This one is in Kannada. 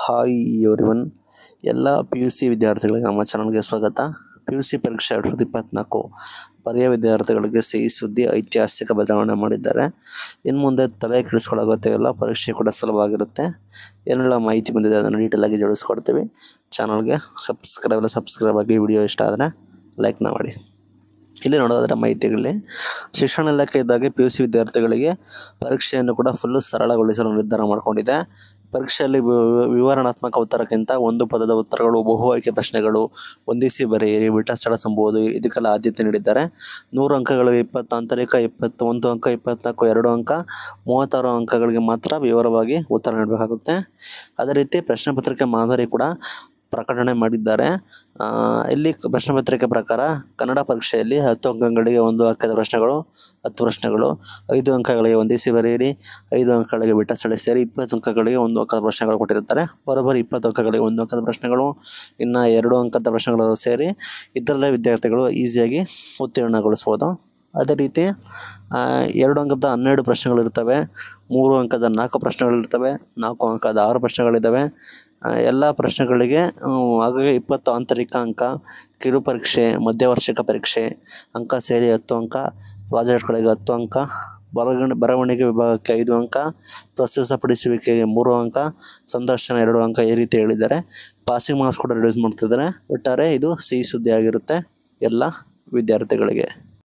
ಹಾಯ್ ಒನ್ ಎಲ್ಲ ಪಿ ಯು ಸಿ ವಿದ್ಯಾರ್ಥಿಗಳಿಗೆ ನಮ್ಮ ಚಾನಲ್ಗೆ ಸ್ವಾಗತ ಪಿ ಯು ಸಿ ಪರೀಕ್ಷೆ ಎರಡು ಸಾವಿರದ ಇಪ್ಪತ್ತ್ನಾಲ್ಕು ಪರ್ಯಾಯ ವಿದ್ಯಾರ್ಥಿಗಳಿಗೆ ಸಿಹಿ ಸುದ್ದಿ ಐತಿಹಾಸಿಕ ಬದಲಾವಣೆ ಮಾಡಿದ್ದಾರೆ ಇನ್ನು ಮುಂದೆ ತಲೆ ಕೆಡಿಸ್ಕೊಳ್ಳೋ ಇಲ್ಲ ಪರೀಕ್ಷೆ ಕೂಡ ಸುಲಭವಾಗಿರುತ್ತೆ ಏನೆಲ್ಲ ಮಾಹಿತಿ ಬಂದಿದೆ ಅದನ್ನು ಡೀಟೇಲಾಗಿ ಜೋಡಿಸ್ಕೊಡ್ತೀವಿ ಚಾನಲ್ಗೆ ಸಬ್ಸ್ಕ್ರೈಬ್ ಎಲ್ಲ ಸಬ್ಸ್ಕ್ರೈಬ್ ಆಗಿ ವಿಡಿಯೋ ಇಷ್ಟ ಆದರೆ ಲೈಕ್ನ ಮಾಡಿ ಇಲ್ಲಿ ನೋಡೋದಾದರೆ ಮಾಹಿತಿಗಳಲ್ಲಿ ಶಿಕ್ಷಣ ಇಲಾಖೆ ಇದ್ದಾಗ ಪಿ ಯು ಸಿ ವಿದ್ಯಾರ್ಥಿಗಳಿಗೆ ಪರೀಕ್ಷೆಯನ್ನು ಕೂಡ ಫುಲ್ಲು ಸರಳಗೊಳಿಸಲು ನಿರ್ಧಾರ ಮಾಡಿಕೊಂಡಿದೆ ಪರೀಕ್ಷೆಯಲ್ಲಿ ವಿವರಣಾತ್ಮಕ ಉತ್ತರಕ್ಕಿಂತ ಒಂದು ಪದದ ಉತ್ತರಗಳು ಬಹು ಆಯ್ಕೆ ಪ್ರಶ್ನೆಗಳು ಒಂದಿಸಿ ಬರೆಯಿರಿ ಸ್ಥಳ ಸಂಬೋದು ಇದಕ್ಕೆಲ್ಲ ಆದ್ಯತೆ ನೀಡಿದ್ದಾರೆ ನೂರು ಅಂಕಗಳು ಇಪ್ಪತ್ತು ಆಂತರಿಕ ಇಪ್ಪತ್ತು ಒಂದು ಅಂಕ ಇಪ್ಪತ್ನಾಲ್ಕು ಎರಡು ಅಂಕ ಮೂವತ್ತಾರು ಅಂಕಗಳಿಗೆ ಮಾತ್ರ ವಿವರವಾಗಿ ಉತ್ತರ ನೀಡಬೇಕಾಗುತ್ತೆ ಅದೇ ರೀತಿ ಪ್ರಶ್ನೆ ಪತ್ರಿಕೆ ಮಾದರಿ ಕೂಡ ಪ್ರಕಟಣೆ ಮಾಡಿದ್ದಾರೆ ಇಲ್ಲಿ ಪ್ರಶ್ನೆ ಪತ್ರಿಕೆ ಪ್ರಕಾರ ಕನ್ನಡ ಪರೀಕ್ಷೆಯಲ್ಲಿ ಹತ್ತು ಅಂಕಗಳಿಗೆ ಒಂದು ಅಂಕದ ಪ್ರಶ್ನೆಗಳು ಹತ್ತು ಪ್ರಶ್ನೆಗಳು ಐದು ಅಂಕಗಳಿಗೆ ಒಂದಿಸಿ ಬರೆಯಿರಿ ಐದು ಅಂಕಗಳಿಗೆ ಬಿಟ್ಟ ಸ್ಥಳ ಸೇರಿ ಇಪ್ಪತ್ತು ಅಂಕಗಳಿಗೆ ಒಂದು ಅಂಕದ ಪ್ರಶ್ನೆಗಳು ಕೊಟ್ಟಿರ್ತಾರೆ ಬರೋಬ್ಬರಿ ಇಪ್ಪತ್ತು ಅಂಕಗಳಿಗೆ ಒಂದು ಅಂಕದ ಪ್ರಶ್ನೆಗಳು ಇನ್ನು ಎರಡು ಅಂಕದ ಪ್ರಶ್ನೆಗಳು ಸೇರಿ ಇದರಲ್ಲೇ ವಿದ್ಯಾರ್ಥಿಗಳು ಈಸಿಯಾಗಿ ಉತ್ತೀರ್ಣಗೊಳಿಸ್ಬೋದು ಅದೇ ರೀತಿ ಎರಡು ಅಂಕದ ಹನ್ನೆರಡು ಪ್ರಶ್ನೆಗಳಿರ್ತವೆ ಮೂರು ಅಂಕದ ನಾಲ್ಕು ಪ್ರಶ್ನೆಗಳಿರ್ತವೆ ನಾಲ್ಕು ಅಂಕದ ಆರು ಪ್ರಶ್ನೆಗಳಿದ್ದಾವೆ ಎಲ್ಲ ಪ್ರಶ್ನೆಗಳಿಗೆ ಆಗಾಗ ಇಪ್ಪತ್ತು ಆಂತರಿಕ ಅಂಕ ಕಿರುಪರೀಕ್ಷೆ ಮಧ್ಯವಾರ್ಷಿಕ ಪರೀಕ್ಷೆ ಅಂಕ ಸೇರಿ ಹತ್ತು ಅಂಕ ಪ್ರಾಜೆಕ್ಟ್ಗಳಿಗೆ ಹತ್ತು ಅಂಕ ಬರಗಣ ಬರವಣಿಗೆ ವಿಭಾಗಕ್ಕೆ ಐದು ಅಂಕ ಪ್ರಸ್ತುತಪಡಿಸುವಿಕೆಗೆ ಮೂರು ಅಂಕ ಸಂದರ್ಶನ ಎರಡು ಅಂಕ ಈ ರೀತಿ ಹೇಳಿದ್ದಾರೆ ಪಾಸಿಂಗ್ ಮಾರ್ಕ್ಸ್ ಕೂಡ ರಿಡ್ಯೂಸ್ ಮಾಡ್ತಿದ್ದಾರೆ ಒಟ್ಟಾರೆ ಇದು ಸಿಹಿ ಸುದ್ದಿಯಾಗಿರುತ್ತೆ ಎಲ್ಲ ವಿದ್ಯಾರ್ಥಿಗಳಿಗೆ